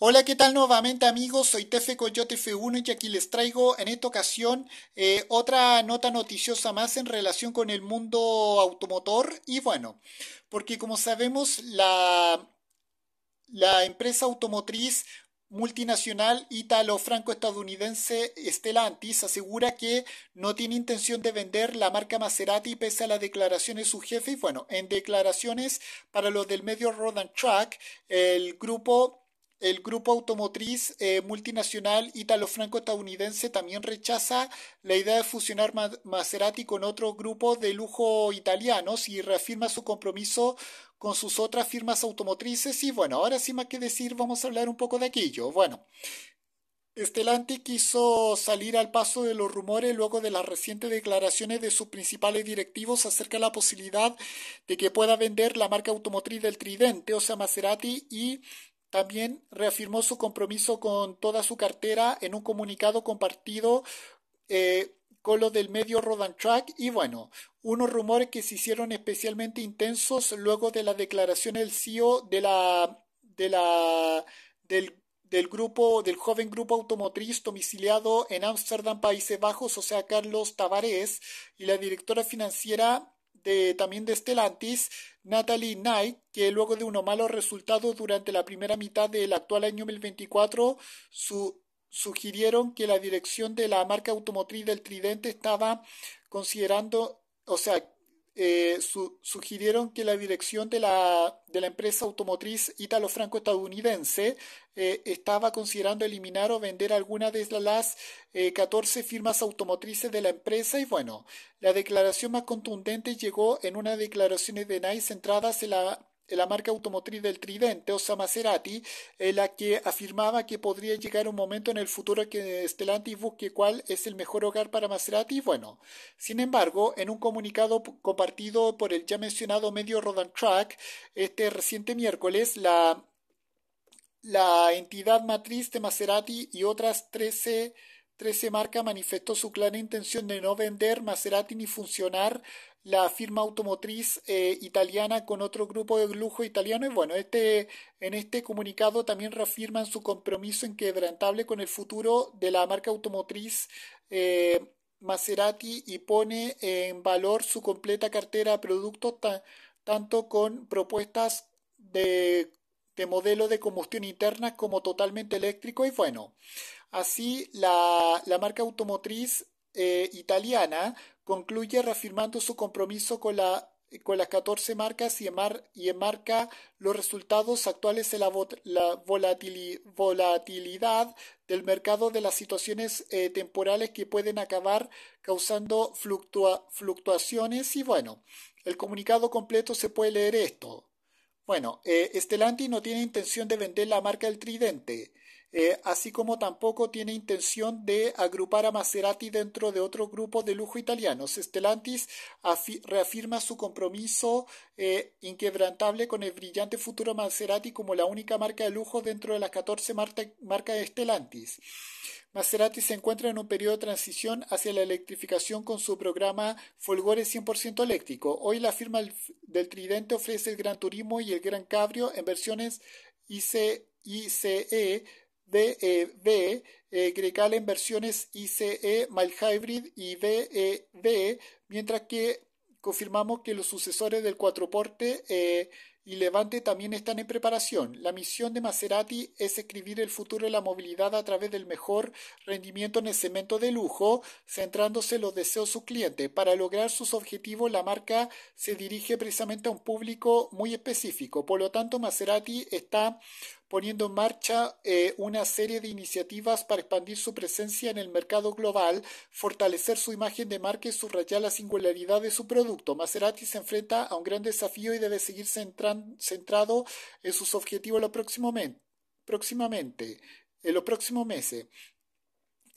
Hola, ¿qué tal nuevamente amigos? Soy Tefe Coyote F1 y aquí les traigo en esta ocasión eh, otra nota noticiosa más en relación con el mundo automotor. Y bueno, porque como sabemos, la, la empresa automotriz multinacional italo franco estadounidense Stellantis asegura que no tiene intención de vender la marca Maserati pese a las declaraciones de su jefe. Y bueno, en declaraciones para los del medio Road and Track, el grupo el grupo automotriz eh, multinacional italo-franco-estadounidense también rechaza la idea de fusionar Maserati con otro grupo de lujo italiano y reafirma su compromiso con sus otras firmas automotrices. Y bueno, ahora sí más que decir, vamos a hablar un poco de aquello. Bueno, Stellantis quiso salir al paso de los rumores luego de las recientes declaraciones de sus principales directivos acerca de la posibilidad de que pueda vender la marca automotriz del Tridente, o sea, Maserati y también reafirmó su compromiso con toda su cartera en un comunicado compartido eh, con lo del medio Rodantrack y bueno, unos rumores que se hicieron especialmente intensos luego de la declaración del CEO de la, de la, del, grupo, del joven grupo automotriz domiciliado en Ámsterdam, Países Bajos, o sea, Carlos Tavares, y la directora financiera también de Stellantis, Natalie Knight, que luego de unos malos resultados durante la primera mitad del actual año 2024, su, sugirieron que la dirección de la marca automotriz del Tridente estaba considerando, o sea, eh, sugirieron que la dirección de la, de la empresa automotriz Italo franco estadounidense eh, estaba considerando eliminar o vender alguna de las eh, 14 firmas automotrices de la empresa y bueno, la declaración más contundente llegó en una declaración de NICE centrada en la la marca automotriz del Tridente, o Maserati, la que afirmaba que podría llegar un momento en el futuro que Stellantis busque cuál es el mejor hogar para Maserati. Bueno, sin embargo, en un comunicado compartido por el ya mencionado medio Rodan Track este reciente miércoles, la, entidad matriz de Maserati y otras 13 marcas manifestó su clara intención de no vender Maserati ni funcionar la firma automotriz eh, italiana con otro grupo de lujo italiano y bueno, este, en este comunicado también reafirman su compromiso inquebrantable con el futuro de la marca automotriz eh, Maserati y pone en valor su completa cartera de productos tanto con propuestas de, modelo de combustión interna como totalmente eléctrico y bueno, así la, la marca automotriz eh, italiana concluye reafirmando su compromiso con, la, con las 14 marcas y, y enmarca los resultados actuales de la, volatilidad del mercado de las situaciones eh, temporales que pueden acabar causando fluctuaciones y bueno, el comunicado completo se puede leer esto. Bueno, Estelanti eh, no tiene intención de vender la marca El Tridente. Eh, así como tampoco tiene intención de agrupar a Maserati dentro de otro grupo de lujo italianos. Stellantis reafirma su compromiso eh, inquebrantable con el brillante futuro Maserati como la única marca de lujo dentro de las 14 marcas de Stellantis. Maserati se encuentra en un periodo de transición hacia la electrificación con su programa Folgore 100% eléctrico. Hoy la firma del Tridente ofrece el Gran Turismo y el Gran Cabrio en versiones ICE BEB, eh, eh, Grecal en versiones ICE, Mild Hybrid y BEB, eh, mientras que confirmamos que los sucesores del cuatro porte eh, y Levante también están en preparación. La misión de Maserati es escribir el futuro de la movilidad a través del mejor rendimiento en el cemento de lujo, centrándose en los deseos de sus clientes. Para lograr sus objetivos, la marca se dirige precisamente a un público muy específico. Por lo tanto, Maserati está poniendo en marcha eh, una serie de iniciativas para expandir su presencia en el mercado global, fortalecer su imagen de marca y subrayar la singularidad de su producto. Maserati se enfrenta a un gran desafío y debe seguir centrando centrado en sus objetivos lo próximamente, en los próximos meses.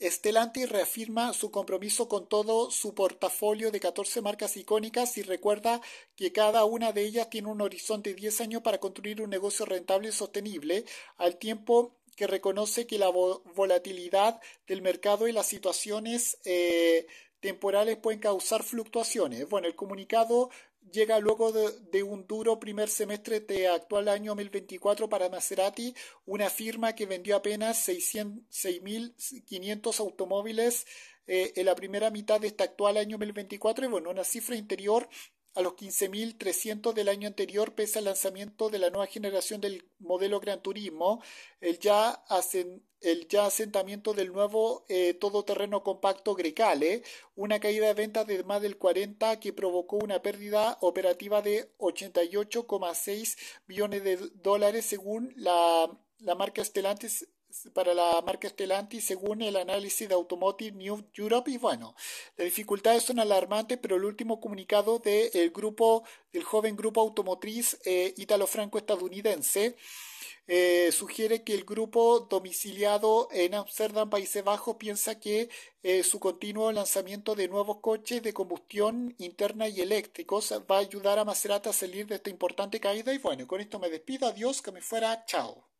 Stellantis reafirma su compromiso con todo su portafolio de 14 marcas icónicas y recuerda que cada una de ellas tiene un horizonte de 10 años para construir un negocio rentable y sostenible, al tiempo que reconoce que la volatilidad del mercado y las situaciones eh, temporales pueden causar fluctuaciones. Bueno, el comunicado llega luego de, un duro primer semestre de actual año 2024 para Maserati, una firma que vendió apenas 6.500 automóviles eh, en la primera mitad de este actual año 2024 y bueno, una cifra interior a los 15.300 del año anterior, pese al lanzamiento de la nueva generación del modelo Gran Turismo, el ya, asentamiento del nuevo eh, todoterreno compacto Grecale, una caída de ventas de más del 40 que provocó una pérdida operativa de 88,6 millones de dólares según la, la marca Estelantes para la marca Stellantis según el análisis de Automotive New Europe y bueno, las dificultades son alarmantes, pero el último comunicado del grupo, del joven grupo automotriz eh, italo-franco-estadounidense eh, sugiere que el grupo domiciliado en Amsterdam, Países Bajos, piensa que eh, su continuo lanzamiento de nuevos coches de combustión interna y eléctricos va a ayudar a Maserati a salir de esta importante caída. Y bueno, con esto me despido. Adiós, que me fuera. Chao.